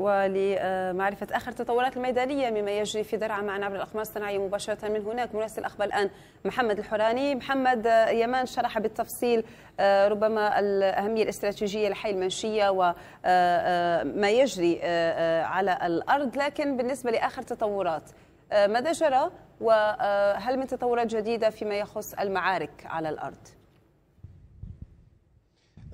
ولمعرفة آخر التطورات الميدانية مما يجري في درعا معنا عبر الأخبار الصناعية مباشرة من هناك مراسل الأخبار الآن محمد الحراني محمد يمان شرح بالتفصيل آه، ربما الأهمية الاستراتيجية لحي المنشية وما آه، آه، يجري على الأرض لكن بالنسبة لآخر التطورات ماذا جرى وهل من تطورات جديدة فيما يخص المعارك على الأرض؟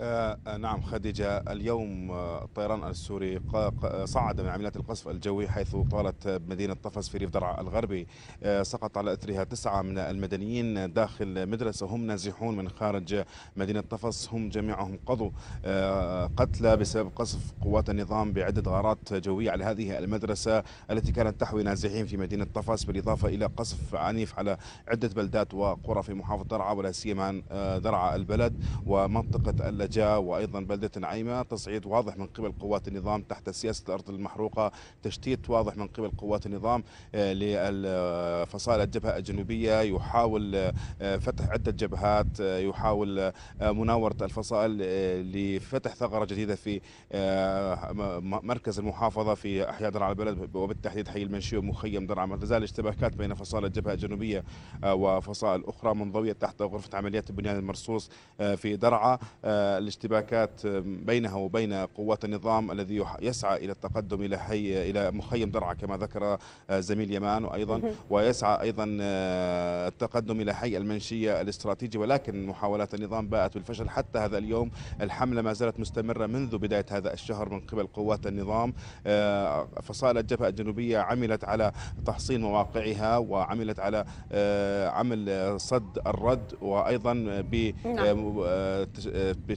آه،, آه نعم خديجة اليوم الطيران آه، السوري آه، صعد من عمليات القصف الجوي حيث طالت مدينة طفز في ريف درعا الغربي آه سقط على أثرها تسعة من المدنيين داخل مدرسة هم نازحون من خارج مدينة طفز هم جميعهم قضوا آه قتلى بسبب قصف قوات النظام بعدة غارات جوية على هذه المدرسة التي كانت تحوي نازحين في مدينة طفز بالإضافة إلى قصف عنيف على عدة بلدات وقرى في محافظة درعا ولا سيما درعا البلد ومنطقة نجا وايضا بلده نعيمه تصعيد واضح من قبل قوات النظام تحت سياسه الارض المحروقه تشتيت واضح من قبل قوات النظام آه، لفصائل الجبهه الجنوبيه يحاول آه، فتح عده جبهات آه، يحاول مناوره الفصائل لفتح ثغره جديده في مركز المحافظه في احياء درعا البلد وبالتحديد حي المنشي ومخيم درعا ما تزال اشتباكات بين فصائل الجبهه الجنوبيه وفصائل اخرى منضويه تحت غرفه عمليات البنيان المرصوص في درعا الاشتباكات بينها وبين قوات النظام الذي يسعى الى التقدم الى حي الى مخيم درعا كما ذكر آه، زميل يمان وايضا ويسعى ايضا آه، التقدم الى حي المنشيه الاستراتيجي ولكن محاولات النظام باءت بالفشل حتى هذا اليوم الحمله ما زالت مستمره منذ بدايه هذا الشهر من قبل قوات النظام آه، فصائل الجبهه الجنوبيه عملت على تحصين مواقعها وعملت على عمل صد الرد وايضا ب نعم.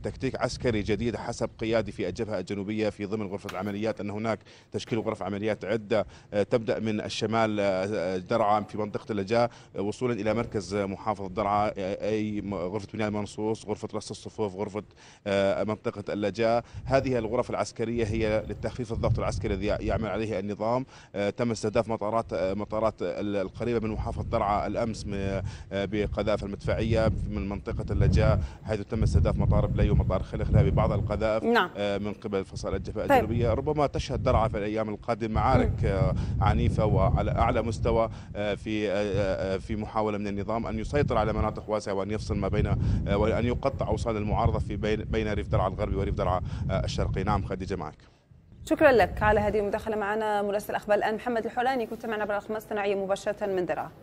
تكتيك عسكري جديد حسب قيادي في الجبهة الجنوبية في ضمن غرفة العمليات أن هناك تشكيل غرف عمليات عدة آه، تبدأ من الشمال آه، آه، درعا في منطقة اللجاء وصولا إلى مركز محافظة درعا أي غرفة بناء المنصوص غرفة رص الصفوف غرفة منطقة اللجاء هذه الغرف العسكرية هي للتخفيف الضغط العسكري الذي يعمل عليه النظام تم استهداف مطارات مطارات القريبة من محافظة درعا الأمس بقذائف المدفعية من منطقة اللجاء حيث تم استهداف مطار بليوم مطار خلخ ببعض القذائف نعم. آه، من قبل فصائل الجفاء طيب. الجنوبيه ربما تشهد درعا في الايام القادمه معارك م. آه، عنيفه وعلى اعلى مستوى آه، في في محاوله من النظام ان يسيطر على مناطق واسعه وان يفصل ما بين وان يقطع اوصال المعارضه في بين بين ريف درعا الغربي وريف درعا الشرقي نعم خديجه معك شكرا لك على هذه المداخله معنا مراسل اخبار الان محمد الحولاني كنت معنا بالرقم الصناعيه مباشره من درعا